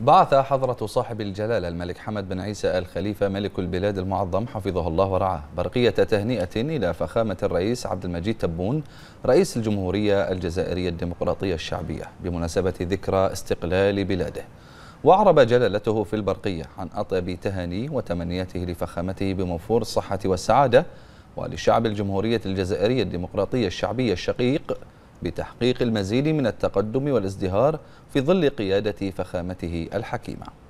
بعث حضرة صاحب الجلالة الملك حمد بن عيسى آل خليفة ملك البلاد المعظم حفظه الله ورعاه برقية تهنئة إلى فخامة الرئيس عبد المجيد تبون رئيس الجمهورية الجزائرية الديمقراطية الشعبية بمناسبة ذكرى استقلال بلاده وأعرب جلالته في البرقية عن أطيب تهاني وتمنياته لفخامته بموفور الصحة والسعادة ولشعب الجمهورية الجزائرية الديمقراطية الشعبية الشقيق بتحقيق المزيد من التقدم والازدهار في ظل قيادة فخامته الحكيمة